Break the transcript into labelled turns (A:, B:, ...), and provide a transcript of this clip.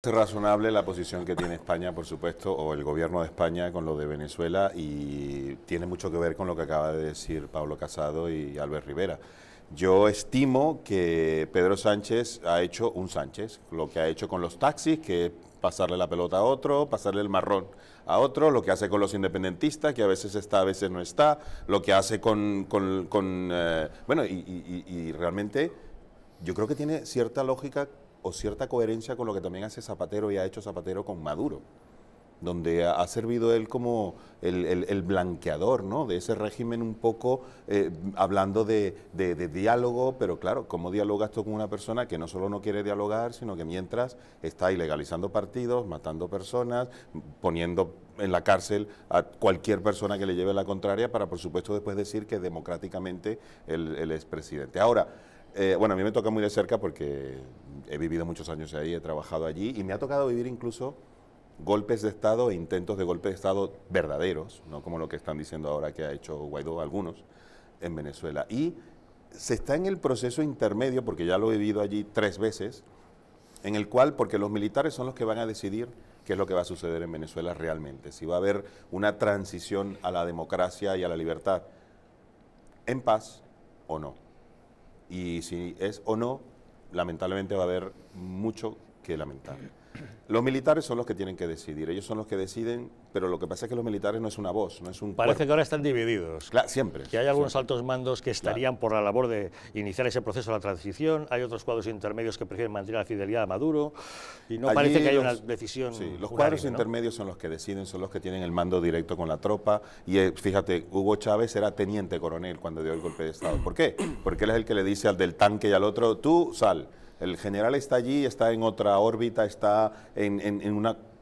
A: Es razonable la posición que tiene España, por supuesto, o el gobierno de España con lo de Venezuela y tiene mucho que ver con lo que acaba de decir Pablo Casado y Albert Rivera. Yo estimo que Pedro Sánchez ha hecho un Sánchez, lo que ha hecho con los taxis, que es pasarle la pelota a otro, pasarle el marrón a otro, lo que hace con los independentistas, que a veces está, a veces no está, lo que hace con... Eh, bueno, y realmente yo creo que tiene cierta lógica o cierta coherencia con lo que también hace Zapatero y ha hecho Zapatero con Maduro, donde ha, servido él como el, blanqueador ¿no? de ese régimen un poco eh, hablando de, diálogo, pero claro, ¿cómo dialogas tú con una persona que no solo no quiere dialogar, sino que mientras está ilegalizando partidos, matando personas, poniendo en la cárcel a cualquier persona que le lleve la contraria para, por supuesto, después decir que democráticamente él es presidente. Ahora, eh, bueno, a mí me toca muy de cerca porque he vivido muchos años ahí, he trabajado allí y me ha tocado vivir incluso golpes de Estado e intentos de golpe de Estado verdaderos, no como lo que están diciendo ahora que ha hecho Guaidó algunos en Venezuela. Y se está en el proceso intermedio, porque ya lo he vivido allí tres veces, en el cual, porque los militares son los que van a decidir qué es lo que va a suceder en Venezuela realmente, si va a haber una transición a la democracia y a la libertad, en paz o no. Y si es o no, lamentablemente va a haber mucho que lamentar. Los militares son los que tienen que decidir, ellos son los que deciden, pero lo que pasa es que los militares no es una voz, no es
B: un. Parece que ahora están divididos. Claro, siempre. Que hay algunos altos mandos que estarían por la labor de iniciar ese proceso de la transición, hay otros cuadros intermedios que prefieren mantener la fidelidad a Maduro, y no parece que haya una decisión. Sí, los cuadros intermedios
A: son los que deciden, son los que tienen el mando directo con la tropa, y eh, fíjate, Hugo Chávez era teniente coronel cuando dio el golpe de Estado. ¿Por qué? Porque él es el que le dice al del tanque y al otro, tú sal. El general está allí, está en otra órbita, está en, en, una